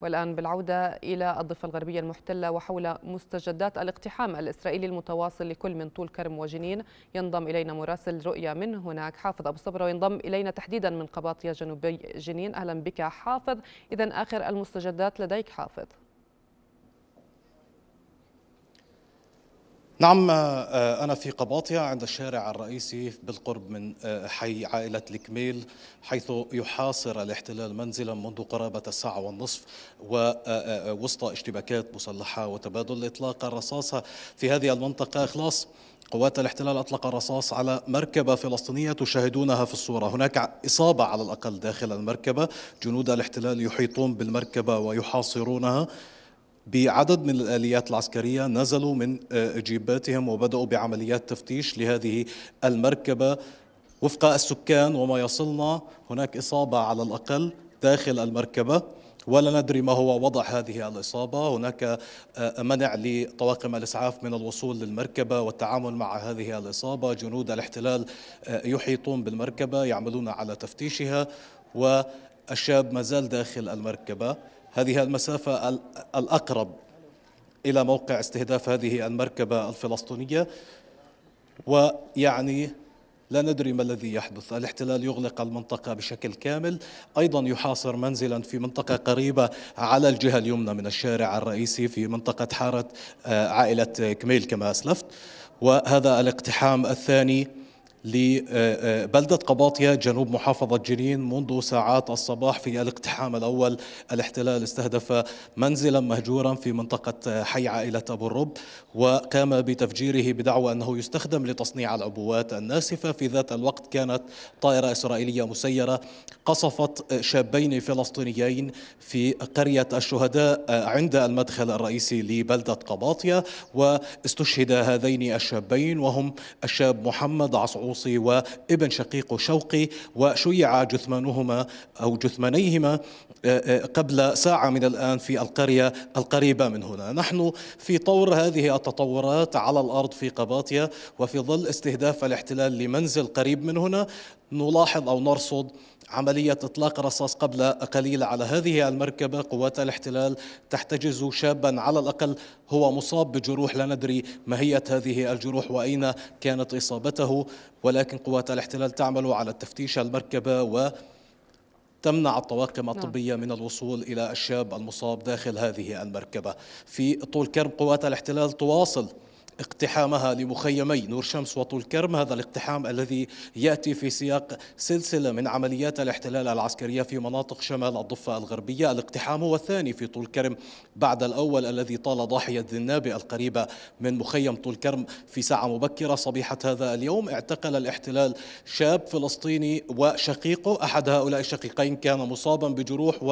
والآن بالعودة إلى الضفة الغربية المحتلة وحول مستجدات الاقتحام الإسرائيلي المتواصل لكل من طول كرم وجنين ينضم إلينا مراسل رؤيا من هناك حافظ أبو صبرة وينضم إلينا تحديدا من قباطية جنوبي جنين أهلا بك حافظ إذا آخر المستجدات لديك حافظ نعم آه، آه، أنا في قباطيا عند الشارع الرئيسي بالقرب من آه، حي عائلة الكميل حيث يحاصر الاحتلال منزلا منذ قرابة الساعة والنصف ووسط اشتباكات مسلحة وتبادل إطلاق الرصاصة في هذه المنطقة إخلاص قوات الاحتلال أطلق الرصاص على مركبة فلسطينية تشاهدونها في الصورة هناك إصابة على الأقل داخل المركبة جنود الاحتلال يحيطون بالمركبة ويحاصرونها بعدد من الآليات العسكرية نزلوا من آه، جيباتهم وبدأوا بعمليات تفتيش لهذه المركبة وفق السكان وما يصلنا هناك إصابة على الأقل داخل المركبة ولا ندري ما هو وضع هذه الإصابة هناك آه، منع لطواقم الإسعاف من الوصول للمركبة والتعامل مع هذه الإصابة جنود الاحتلال آه، يحيطون بالمركبة يعملون على تفتيشها و الشاب ما زال داخل المركبة هذه المسافة الأقرب إلى موقع استهداف هذه المركبة الفلسطينية ويعني لا ندري ما الذي يحدث الاحتلال يغلق المنطقة بشكل كامل أيضا يحاصر منزلا في منطقة قريبة على الجهة اليمنى من الشارع الرئيسي في منطقة حارة آه، عائلة كميل كما أسلفت وهذا الاقتحام الثاني لبلدة آه، آه، قباطية جنوب محافظة جنين منذ ساعات الصباح في الاقتحام الأول الاحتلال استهدف منزلا مهجورا في منطقة حي عائلة أبو الرب وقام بتفجيره بدعوى أنه يستخدم لتصنيع العبوات الناسفة في ذات الوقت كانت طائرة إسرائيلية مسيرة قصفت شابين فلسطينيين في قرية الشهداء عند المدخل الرئيسي لبلدة قباطية واستشهد هذين الشابين وهم الشاب محمد عصعوص الطوسي وابن شقيقه شوقي وشيع جثمانهما أو جثمانيهما آه، آه، قبل ساعة من الآن في القرية القريبة من هنا نحن في طور هذه التطورات على الأرض في قباطيا وفي ظل استهداف الاحتلال لمنزل قريب من هنا نلاحظ أو نرصد عملية إطلاق رصاص قبل قليل على هذه المركبة قوات الاحتلال تحتجز شابا على الأقل هو مصاب بجروح لا ندري ماهية هذه الجروح وأين كانت إصابته ولكن قوات الاحتلال تعمل على تفتيش المركبة و تمنع الطواقم نعم. الطبية من الوصول إلى الشاب المصاب داخل هذه المركبة في طول كرم قوات الاحتلال تواصل اقتحامها لمخيمي نور شمس وطول كرم هذا الاقتحام الذي يأتي في سياق سلسلة من عمليات الاحتلال العسكرية في مناطق شمال الضفة الغربية الاقتحام هو الثاني في طول كرم بعد الأول الذي طال ضاحية النابئة القريبة من مخيم طول كرم في ساعة مبكرة صبيحة هذا اليوم اعتقل الاحتلال شاب فلسطيني وشقيقه أحد هؤلاء الشقيقين كان مصابا بجروح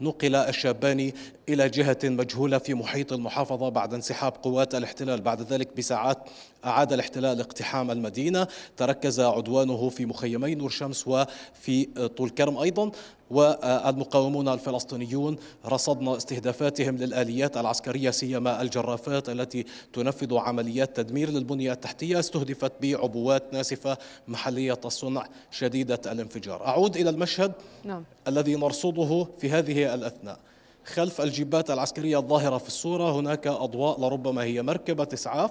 ونقل الشابان إلى جهة مجهولة في محيط المحافظة بعد انسحاب قوات الاحتلال بعد ذلك ذلك بساعات أعاد الاحتلال اقتحام المدينة تركز عدوانه في مخيمي نور شمس وفي طول كرم أيضا والمقاومون الفلسطينيون رصدنا استهدافاتهم للآليات العسكرية سيما الجرافات التي تنفذ عمليات تدمير للبنية التحتية استهدفت بعبوات ناسفة محلية الصنع شديدة الانفجار أعود إلى المشهد نعم. الذي نرصده في هذه الأثناء خلف الجيبات العسكرية الظاهرة في الصورة هناك أضواء لربما هي مركبة إسعاف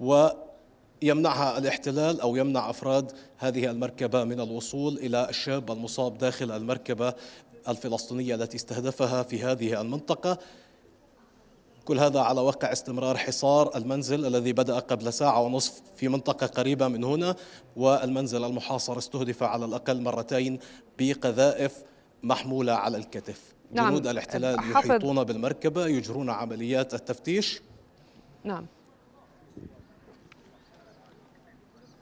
ويمنعها الاحتلال أو يمنع أفراد هذه المركبة من الوصول إلى الشاب المصاب داخل المركبة الفلسطينية التي استهدفها في هذه المنطقة كل هذا على وقع استمرار حصار المنزل الذي بدأ قبل ساعة ونصف في منطقة قريبة من هنا والمنزل المحاصر استهدف على الأقل مرتين بقذائف محمولة على الكتف نعم. جنود الاحتلال يحيطون بالمركبة يجرون عمليات التفتيش نعم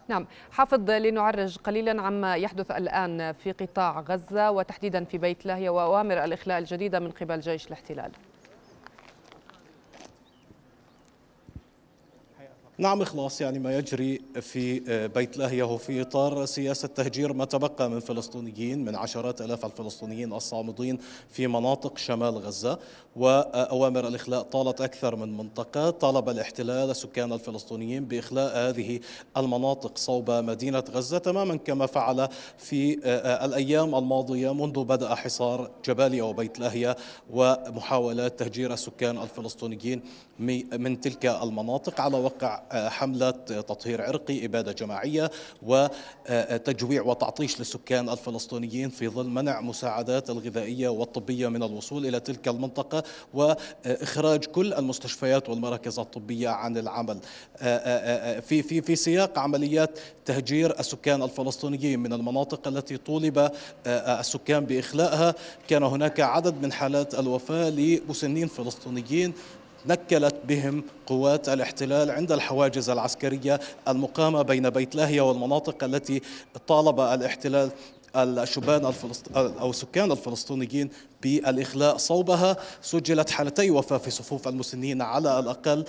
نعم حافظ لنعرج قليلا عما يحدث الآن في قطاع غزة وتحديدا في بيت لاهيا وأوامر الإخلاء الجديدة من قبل جيش الاحتلال نعم إخلاص يعني ما يجري في آه، بيت لاهيا هو في إطار سياسة تهجير ما تبقى من فلسطينيين من عشرات ألاف الفلسطينيين الصامدين في مناطق شمال غزة وأوامر الإخلاء طالت أكثر من منطقة طالب الاحتلال سكان الفلسطينيين بإخلاء هذه المناطق صوب مدينة غزة تماما كما فعل في آه، آه، الأيام الماضية منذ بدأ حصار جباليا وبيت لاهيا ومحاولات تهجير السكان الفلسطينيين من تلك المناطق على وقع حملة تطهير عرقي إبادة جماعية وتجويع وتعطيش للسكان الفلسطينيين في ظل منع مساعدات الغذائية والطبية من الوصول إلى تلك المنطقة وإخراج كل المستشفيات والمراكز الطبية عن العمل آه، آه، آه، في في في سياق عمليات تهجير السكان الفلسطينيين من المناطق التي طولب السكان بإخلائها كان هناك عدد من حالات الوفاة لمسنين فلسطينيين نكلت بهم قوات الاحتلال عند الحواجز العسكرية المقامة بين بيت لاهيا والمناطق التي طالب الاحتلال الشبان الفلسط... أو سكان الفلسطينيين بالإخلاء صوبها سجلت حالتي وفاة في صفوف المسنين على الأقل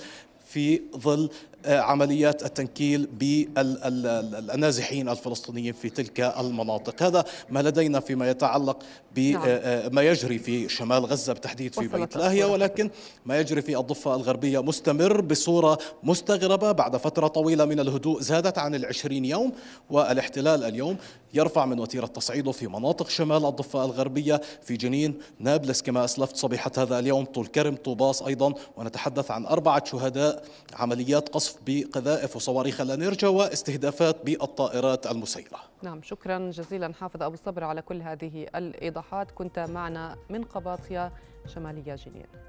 في ظل عمليات التنكيل بالنازحين الفلسطينيين في تلك المناطق هذا ما لدينا فيما يتعلق بما نعم. آه، آه، يجري في شمال غزة بالتحديد في بيت لاهيا ولكن ما يجري في الضفة الغربية مستمر بصورة مستغربة بعد فترة طويلة من الهدوء زادت عن العشرين يوم والاحتلال اليوم يرفع من وتيرة تصعيده في مناطق شمال الضفة الغربية في جنين نابلس كما أسلفت صبيحة هذا اليوم طول كرم طوباس أيضا ونتحدث عن أربعة شهداء عمليات قصف القصف بقذائف وصواريخ الأنيرجا واستهدافات بالطائرات المسيرة نعم شكرا جزيلا حافظ أبو الصبر على كل هذه الإيضاحات كنت معنا من قباطية شمالية جنين